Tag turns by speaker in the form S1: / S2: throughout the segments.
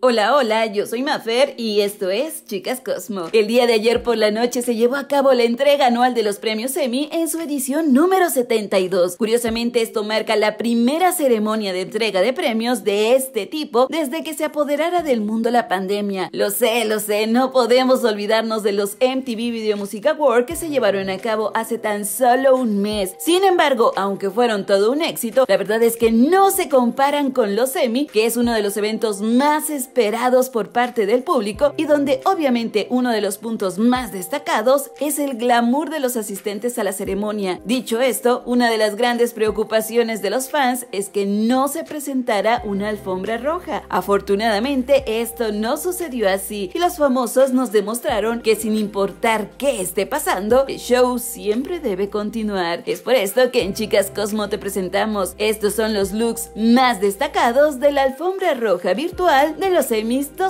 S1: Hola, hola, yo soy Mafer y esto es Chicas Cosmo. El día de ayer por la noche se llevó a cabo la entrega anual de los premios Emmy en su edición número 72. Curiosamente, esto marca la primera ceremonia de entrega de premios de este tipo desde que se apoderara del mundo la pandemia. Lo sé, lo sé, no podemos olvidarnos de los MTV Video Music Awards que se llevaron a cabo hace tan solo un mes. Sin embargo, aunque fueron todo un éxito, la verdad es que no se comparan con los Emmy, que es uno de los eventos más esperados por parte del público y donde obviamente uno de los puntos más destacados es el glamour de los asistentes a la ceremonia. Dicho esto, una de las grandes preocupaciones de los fans es que no se presentara una alfombra roja. Afortunadamente esto no sucedió así y los famosos nos demostraron que sin importar qué esté pasando, el show siempre debe continuar. Es por esto que en Chicas Cosmo te presentamos estos son los looks más destacados de la alfombra roja virtual de los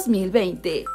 S1: 2020.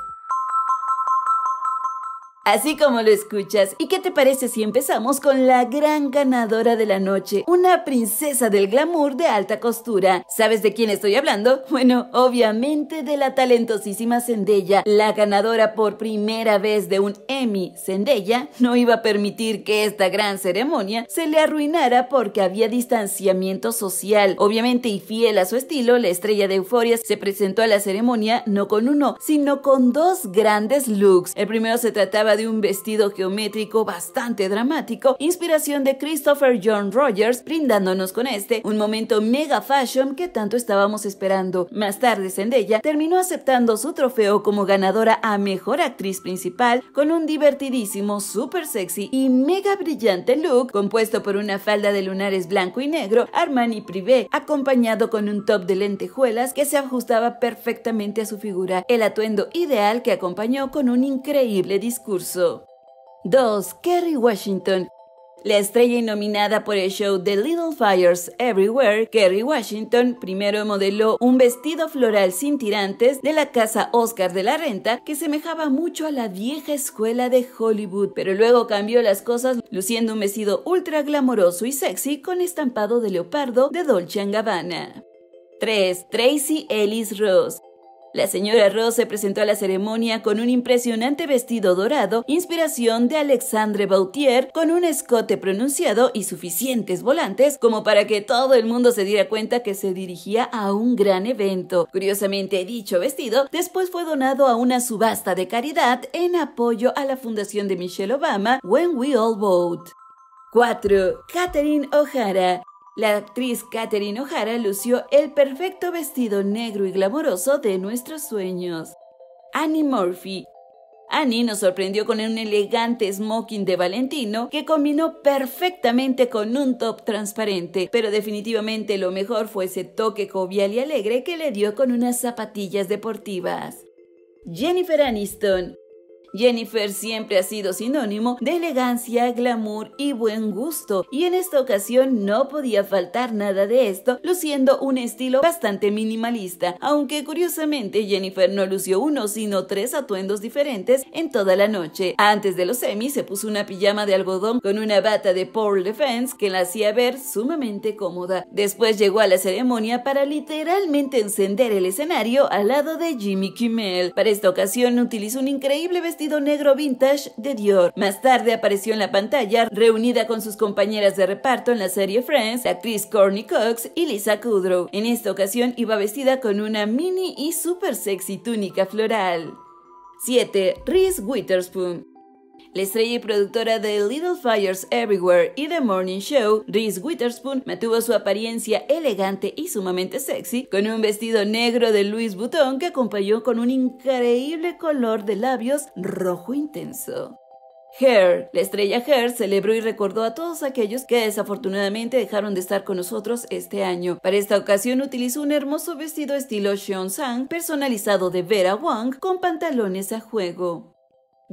S1: Así como lo escuchas. ¿Y qué te parece si empezamos con la gran ganadora de la noche? Una princesa del glamour de alta costura. ¿Sabes de quién estoy hablando? Bueno, obviamente de la talentosísima Zendaya, la ganadora por primera vez de un Emmy. Zendaya no iba a permitir que esta gran ceremonia se le arruinara porque había distanciamiento social. Obviamente y fiel a su estilo, la estrella de Euphoria se presentó a la ceremonia no con uno, sino con dos grandes looks. El primero se trataba de un vestido geométrico bastante dramático, inspiración de Christopher John Rogers, brindándonos con este un momento mega fashion que tanto estábamos esperando. Más tarde, Zendaya terminó aceptando su trofeo como ganadora a Mejor Actriz Principal con un divertidísimo, super sexy y mega brillante look compuesto por una falda de lunares blanco y negro, Armani Privé, acompañado con un top de lentejuelas que se ajustaba perfectamente a su figura, el atuendo ideal que acompañó con un increíble discurso 2. Kerry Washington. La estrella nominada por el show The Little Fires Everywhere, Kerry Washington, primero modeló un vestido floral sin tirantes de la casa Oscar de la Renta que semejaba mucho a la vieja escuela de Hollywood, pero luego cambió las cosas luciendo un vestido ultra glamoroso y sexy con estampado de leopardo de Dolce Gabbana. 3. Tracy Ellis Ross. La señora Rose se presentó a la ceremonia con un impresionante vestido dorado, inspiración de Alexandre Bautier, con un escote pronunciado y suficientes volantes como para que todo el mundo se diera cuenta que se dirigía a un gran evento. Curiosamente, dicho vestido después fue donado a una subasta de caridad en apoyo a la fundación de Michelle Obama, When We All Vote. 4. Katherine O'Hara la actriz Katherine O'Hara lució el perfecto vestido negro y glamoroso de nuestros sueños. Annie Murphy. Annie nos sorprendió con un elegante smoking de Valentino que combinó perfectamente con un top transparente, pero definitivamente lo mejor fue ese toque jovial y alegre que le dio con unas zapatillas deportivas. Jennifer Aniston. Jennifer siempre ha sido sinónimo de elegancia, glamour y buen gusto, y en esta ocasión no podía faltar nada de esto, luciendo un estilo bastante minimalista, aunque curiosamente Jennifer no lució uno sino tres atuendos diferentes en toda la noche. Antes de los semis se puso una pijama de algodón con una bata de Paul Defense que la hacía ver sumamente cómoda. Después llegó a la ceremonia para literalmente encender el escenario al lado de Jimmy Kimmel. Para esta ocasión utilizó un increíble vestido negro vintage de Dior. Más tarde apareció en la pantalla, reunida con sus compañeras de reparto en la serie Friends, la actriz Courtney Cox y Lisa Kudrow. En esta ocasión iba vestida con una mini y super sexy túnica floral. 7. Reese Witherspoon la estrella y productora de Little Fires Everywhere y The Morning Show, Reese Witherspoon, mantuvo su apariencia elegante y sumamente sexy con un vestido negro de Louis Vuitton que acompañó con un increíble color de labios rojo intenso. Hair. La estrella Hair celebró y recordó a todos aquellos que desafortunadamente dejaron de estar con nosotros este año. Para esta ocasión utilizó un hermoso vestido estilo Sean Sang personalizado de Vera Wang con pantalones a juego.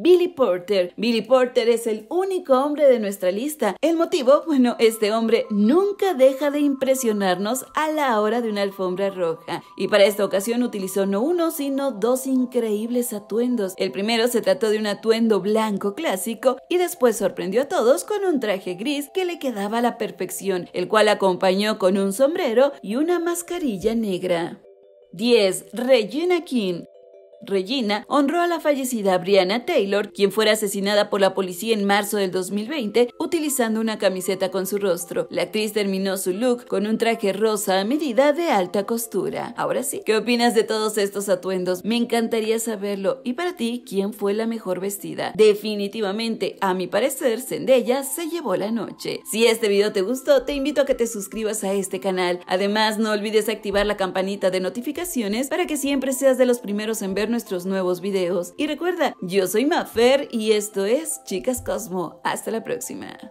S1: Billy Porter. Billy Porter es el único hombre de nuestra lista. El motivo, bueno, este hombre nunca deja de impresionarnos a la hora de una alfombra roja. Y para esta ocasión utilizó no uno, sino dos increíbles atuendos. El primero se trató de un atuendo blanco clásico y después sorprendió a todos con un traje gris que le quedaba a la perfección, el cual acompañó con un sombrero y una mascarilla negra. 10. Regina King. Regina honró a la fallecida Brianna Taylor, quien fue asesinada por la policía en marzo del 2020 utilizando una camiseta con su rostro. La actriz terminó su look con un traje rosa a medida de alta costura. Ahora sí, ¿qué opinas de todos estos atuendos? Me encantaría saberlo. Y para ti, ¿quién fue la mejor vestida? Definitivamente, a mi parecer, Zendaya se llevó la noche. Si este video te gustó, te invito a que te suscribas a este canal. Además, no olvides activar la campanita de notificaciones para que siempre seas de los primeros en ver nuestros nuevos videos. Y recuerda, yo soy Mafer y esto es Chicas Cosmo. Hasta la próxima.